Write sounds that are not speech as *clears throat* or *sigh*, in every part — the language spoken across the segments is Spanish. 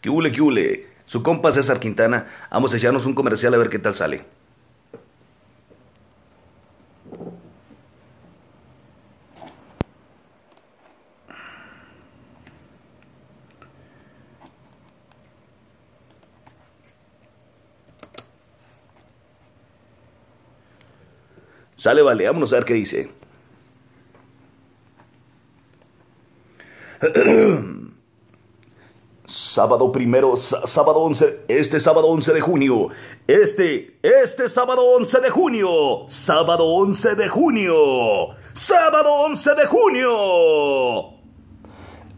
¿Qué hule, Su compa César Quintana. Vamos a echarnos un comercial a ver qué tal sale. Sale, vale, vámonos a ver qué dice. *clears throat* Sábado primero, sábado 11, este sábado 11 de junio. Este, este sábado 11 de junio. Sábado 11 de junio. Sábado 11 de junio.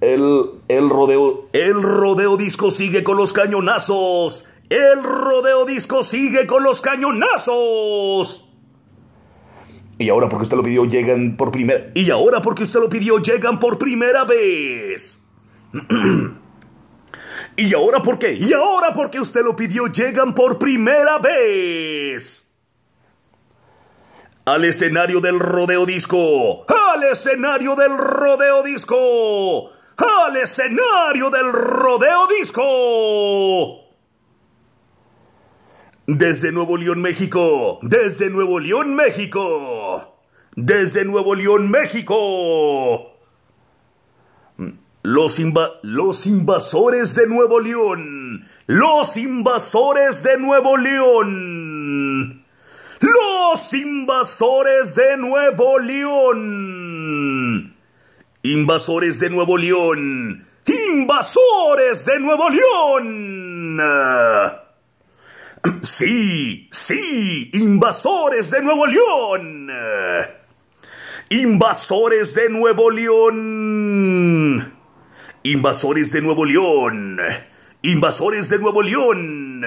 El, el rodeo, el rodeo disco sigue con los cañonazos. El rodeo disco sigue con los cañonazos. Y ahora porque usted lo pidió llegan por primera. Y ahora porque usted lo pidió llegan por primera vez. *clears throat* ¿Y ahora por qué? ¿Y ahora porque usted lo pidió? Llegan por primera vez. Al escenario del rodeo disco. Al escenario del rodeo disco. Al escenario del rodeo disco. Desde Nuevo León, México. Desde Nuevo León, México. Desde Nuevo León, México. Los, invasores de Nuevo León. Los invasores de Nuevo León. Los invasores de Nuevo León. Invasores de Nuevo León. Invasores de Nuevo León. Sí, sí, invasores de Nuevo León. Invasores de Nuevo León. Invasores de Nuevo León. Invasores de Nuevo León.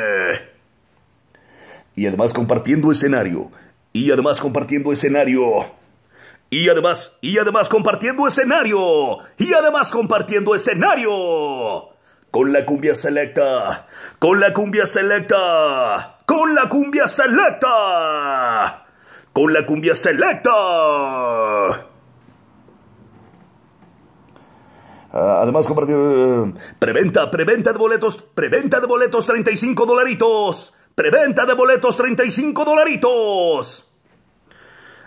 Y además compartiendo escenario. Y además compartiendo escenario. Y además, y además compartiendo escenario. Y además compartiendo escenario. Con la cumbia selecta. Con la cumbia selecta. Con la cumbia selecta. Con la cumbia selecta. Ah, además, compartir. Eh, preventa, preventa de boletos, preventa de boletos, 35 dolaritos. Preventa de boletos, 35 dolaritos.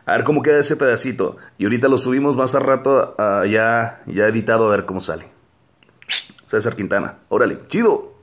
A ver cómo queda ese pedacito. Y ahorita lo subimos más a rato ah, ya, ya editado a ver cómo sale. César Quintana. Órale, chido.